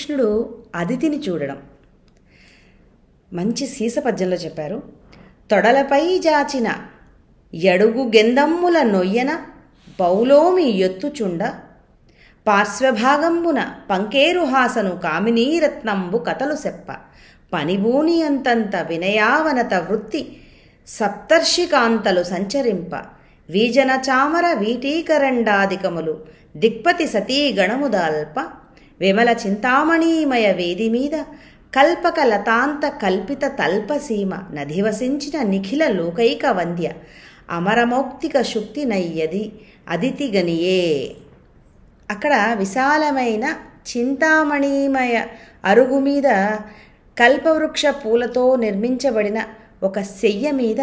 శ్రీకృష్ణుడు అదితిని చూడడం మంచి సీస పద్యంలో చెప్పారు తొడలపై జాచిన ఎడుగు గెందమ్ముల నొయ్యన బౌలోమి ఎత్తుచుండ పార్శ్వభాగంబున పంకేరుహాసను కామినీరత్నంబు కథలు సెప్ప పనిభూని అంతంత వినయావనత వృత్తి సప్తర్షికాంతలు సంచరింప వీజన చామర వీటీకరండాధికములు దిక్పతి సతీగణముదాల్ప విమల చింతామణీమయ వేది మీద కల్పక లతాంత కల్పిత తల్పసీమ నధివసించిన నిఖిల లోకైక వంద్య అమరమౌక్తిక శుక్తి నయ్యది అదితిగనియే అక్కడ విశాలమైన చింతామణీమయ అరుగు మీద కల్పవృక్ష పూలతో నిర్మించబడిన ఒక శయ్య మీద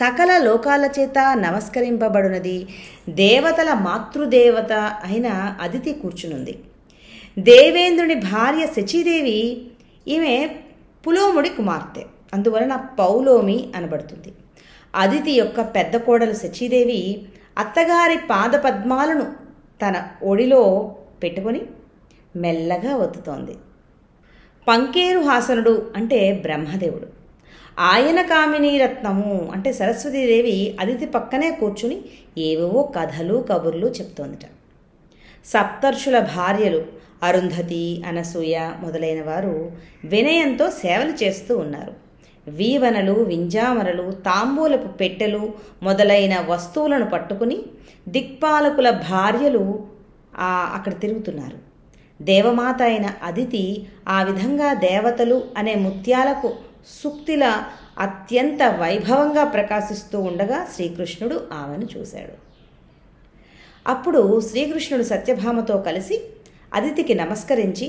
సకల లోకాల చేత నమస్కరింపబడినది దేవతల మాతృదేవత అయిన అదితి కూర్చునుంది దేవేంద్రుని భార్య శచీదేవి ఈమె పులోముడి కుమార్తె అందువలన పౌలోమి అనబడుతుంది అదితి యొక్క పెద్ద కోడలు శచీదేవి అత్తగారి పాదపద్మాలను తన ఒడిలో పెట్టుకొని మెల్లగా వత్తుతోంది పంకేరు హాసనుడు అంటే బ్రహ్మదేవుడు ఆయన కామిని రత్నము అంటే సరస్వతీదేవి అదితి పక్కనే కూర్చుని ఏవేవో కథలు కబుర్లు చెప్తోందిట సప్తర్షుల భార్యలు అరుంధతి అనసూయ మొదలైన వారు వినయంతో సేవలు చేస్తూ ఉన్నారు వీవనలు వింజామరలు తాంబూలపు పెట్టెలు మొదలైన వస్తువులను పట్టుకుని దిక్పాలకుల భార్యలు అక్కడ తిరుగుతున్నారు దేవమాత అయిన అదితి ఆ విధంగా దేవతలు అనే ముత్యాలకు సుక్తిల అత్యంత వైభవంగా ప్రకాశిస్తూ ఉండగా శ్రీకృష్ణుడు ఆమెను చూశాడు అప్పుడు శ్రీకృష్ణుడు సత్యభామతో కలిసి అదితికి నమస్కరించి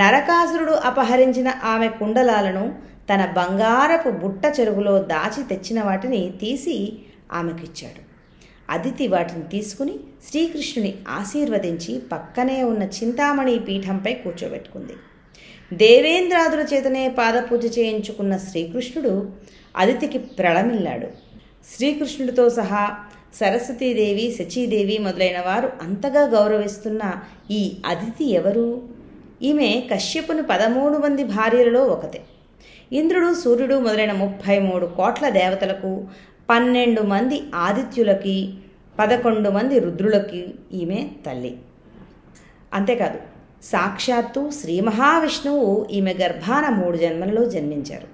నరకాసురుడు అపహరించిన ఆమె కుండలాలను తన బంగారపు బుట్ట చెరువులో దాచి తెచ్చిన వాటిని తీసి ఆమెకిచ్చాడు అదితి వాటిని తీసుకుని శ్రీకృష్ణుని ఆశీర్వదించి పక్కనే ఉన్న చింతామణి పీఠంపై కూర్చోబెట్టుకుంది దేవేంద్రాదుల చేతనే పాదపూజ చేయించుకున్న శ్రీకృష్ణుడు అదితికి ప్రళమిల్లాడు శ్రీకృష్ణుడితో సహా సరస్వతీదేవి శచీదేవి మొదలైన వారు అంతగా గౌరవిస్తున్న ఈ అతిథి ఎవరు ఈమె కశ్యపుని పదమూడు మంది భార్యలలో ఒకతే ఇంద్రుడు సూర్యుడు మొదలైన ముప్పై మూడు కోట్ల దేవతలకు పన్నెండు మంది ఆదిత్యులకి పదకొండు మంది రుద్రులకి ఈమె తల్లి అంతేకాదు సాక్షాత్తు శ్రీ మహావిష్ణువు ఈమె గర్భాన మూడు జన్మలలో జన్మించారు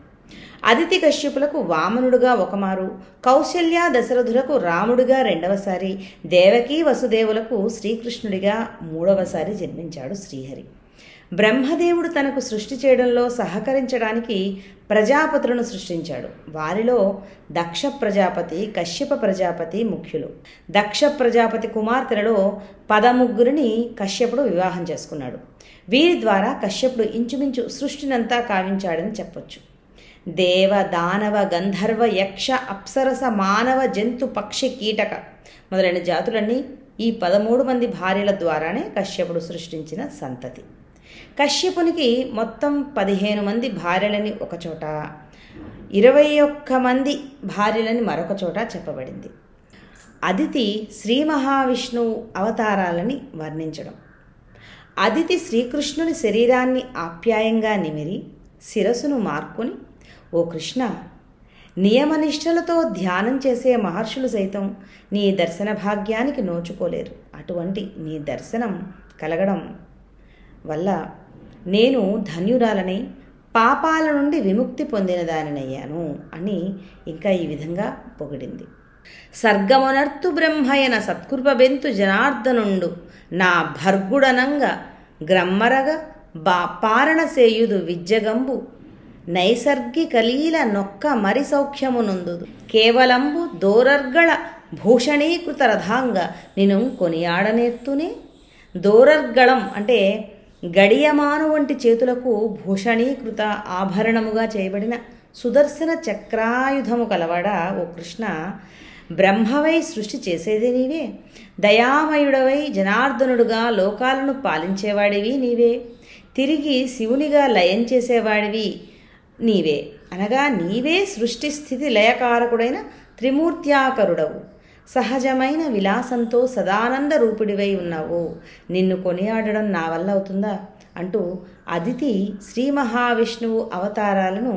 అదితి కశ్యపులకు వామనుడుగా ఒకమారు కౌశల్య దశరథులకు రాముడిగా రెండవసారి దేవకీ వసుదేవులకు శ్రీకృష్ణుడిగా మూడవసారి జన్మించాడు శ్రీహరి బ్రహ్మదేవుడు తనకు సృష్టి చేయడంలో సహకరించడానికి ప్రజాపతులను సృష్టించాడు వారిలో దక్ష ప్రజాపతి కశ్యప ప్రజాపతి ముఖ్యులు దక్ష ప్రజాపతి కుమార్తెలలో పదముగ్గురిని కశ్యపుడు వివాహం చేసుకున్నాడు వీరి ద్వారా కశ్యపుడు ఇంచుమించు సృష్టినంతా కావించాడని చెప్పొచ్చు దేవ దానవ గంధర్వ యక్ష అప్సరస మానవ జంతు పక్షి కీటక మొదలైన జాతులన్నీ ఈ పదమూడు మంది భార్యల ద్వారానే కశ్యపుడు సృష్టించిన సంతతి కశ్యపునికి మొత్తం పదిహేను మంది భార్యలని ఒకచోట ఇరవై ఒక్క మంది భార్యలని మరొక చోట చెప్పబడింది అదితి శ్రీ మహావిష్ణువు అవతారాలని వర్ణించడం అదితి శ్రీకృష్ణుని శరీరాన్ని ఆప్యాయంగా నిమిరి శిరసును మార్కుని ఓ కృష్ణ నియమనిష్టలతో ధ్యానం చేసే మహర్షులు సైతం నీ దర్శన భాగ్యానికి నోచుకోలేరు అటువంటి నీ దర్శనం కలగడం వల్ల నేను ధన్యురాలని పాపాల నుండి విముక్తి పొందిన దానినయ్యాను అని ఇంకా ఈ విధంగా పొగిడింది సర్గమునర్తు బ్రహ్మయన సత్కృపబెంతు జనార్దనుండు నా భర్గుడనంగా గ్రమ్మరగ బా పారణసేయుదు విద్యగంబు నైసర్గి కలీల ನೈಸರ್ಗಿಕಲೀಲ ನೊಕ್ಕ ಮರಿಸೌಖ್ಯಮುನೊಂದು ಕೇವಲಂಬು దోరర్గళ భూషణీకృత రథాంగ నేను కొనియాడనేర్తూనే దోరర్గళం అంటే గడియమాను వంటి చేతులకు భూషణీకృత ఆభరణముగా చేయబడిన సుదర్శన చక్రాయుధము కలవాడ ఓ కృష్ణ బ్రహ్మవై సృష్టి చేసేది నీవే దయామయుడవై జనార్దనుడుగా లోకాలను పాలించేవాడివి నీవే తిరిగి శివునిగా లయం చేసేవాడివి నీవే అనగా నీవే సృష్టి స్థితి లయకారకుడైన త్రిమూర్త్యాకరుడవు సహజమైన విలాసంతో సదానంద రూపిడివై ఉన్నావు నిన్ను కొనియాడడం నా వల్ల అవుతుందా అంటూ అదితి శ్రీ మహావిష్ణువు అవతారాలను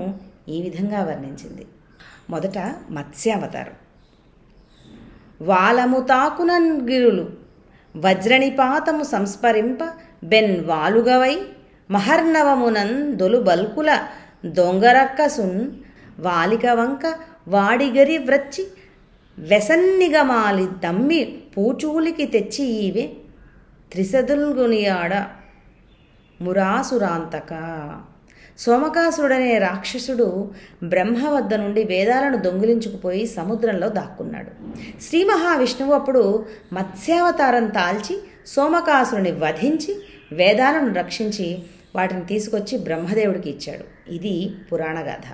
ఈ విధంగా వర్ణించింది మొదట మత్స్యావతారం వాలము గిరులు వజ్రనిపాతము సంస్మరింప బెన్ వాలుగవై మహర్నవమునందొలు బల్కుల దొంగరక్కసున్ వాలిక వంక వాడిగరి వ్రచ్చి వెసన్నిగమాలి దమ్మి పూచూలికి తెచ్చి ఈవే త్రిసదుల్గునియాడ మురాసురాంతక సోమకాసుడనే రాక్షసుడు బ్రహ్మ వద్ద నుండి వేదాలను దొంగిలించుకుపోయి సముద్రంలో దాక్కున్నాడు శ్రీ మహావిష్ణువు అప్పుడు మత్స్యావతారం తాల్చి సోమకాసురుని వధించి వేదాలను రక్షించి వాటిని తీసుకొచ్చి బ్రహ్మదేవుడికి ఇచ్చాడు ఇది పురాణగాథ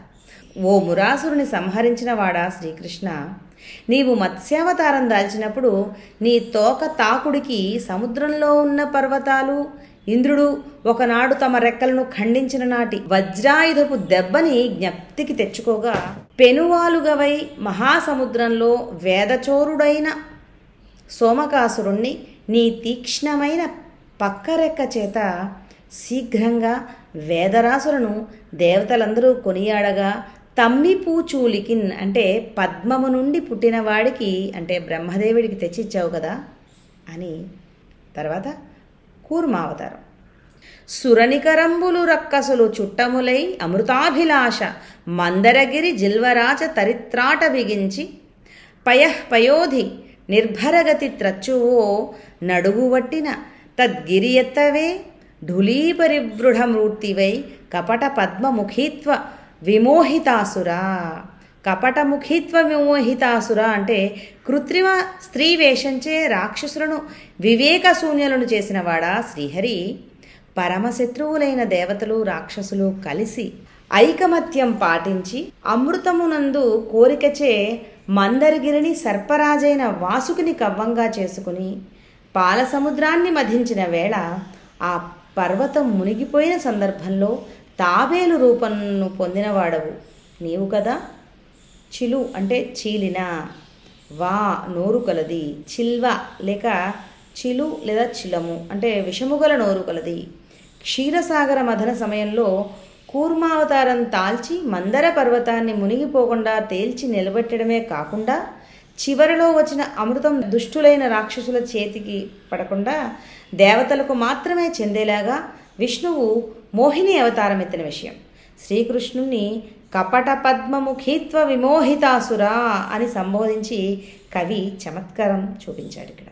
ఓ మురాసురుని సంహరించిన వాడా శ్రీకృష్ణ నీవు మత్స్యావతారం దాల్చినప్పుడు నీ తోక తాకుడికి సముద్రంలో ఉన్న పర్వతాలు ఇంద్రుడు ఒకనాడు తమ రెక్కలను ఖండించిన నాటి వజ్రాయుధపు దెబ్బని జ్ఞప్తికి తెచ్చుకోగా పెనువాలుగవై మహాసముద్రంలో వేదచోరుడైన సోమకాసురుణ్ణి నీ తీక్ష్ణమైన పక్కరెక్క చేత శీఘ్రంగా వేదరాసులను దేవతలందరూ కొనియాడగా తమ్మిపూచూలికిన్ అంటే పద్మము నుండి పుట్టినవాడికి అంటే బ్రహ్మదేవుడికి తెచ్చిచ్చావు కదా అని తర్వాత కూర్మావతారం సురనికరంబులు రక్కసులు చుట్టములై అమృతాభిలాష మందరగిరి జిల్వరాజ తరిత్రాట బిగించి పయోధి నిర్భరగతి త్రచ్చువో తద్గిరి ఎత్తవే ధూళీపరివృఢమూర్తివై కపట పద్మముఖిత్వ విమోహితాసురా కపటముఖిత్వ విమోహితాసుర అంటే కృత్రిమ స్త్రీ వేషంచే రాక్షసులను వివేకశూన్యులను చేసినవాడా శ్రీహరి పరమశత్రువులైన దేవతలు రాక్షసులు కలిసి ఐకమత్యం పాటించి అమృతమునందు కోరికచే మందరగిరిని సర్పరాజైన వాసుకుని కవ్వంగా చేసుకుని పాలసముద్రాన్ని మధించిన వేళ ఆ పర్వతం మునిగిపోయిన సందర్భంలో తాబేలు రూపంను పొందినవాడవు నీవు కదా చిలు అంటే చీలిన వా నోరు కలది చిల్వ లేక చిలు లేదా చిలము అంటే విషముగల నోరు కలది క్షీరసాగర మథన సమయంలో కూర్మావతారం తాల్చి మందర పర్వతాన్ని మునిగిపోకుండా తేల్చి నిలబెట్టడమే కాకుండా చివరిలో వచ్చిన అమృతం దుష్టులైన రాక్షసుల చేతికి పడకుండా దేవతలకు మాత్రమే చెందేలాగా విష్ణువు మోహిని అవతారం ఎత్తిన విషయం శ్రీకృష్ణుని కపట పద్మముఖీత్వ విమోహితాసురా అని సంబోధించి కవి చమత్కారం చూపించాడు ఇక్కడ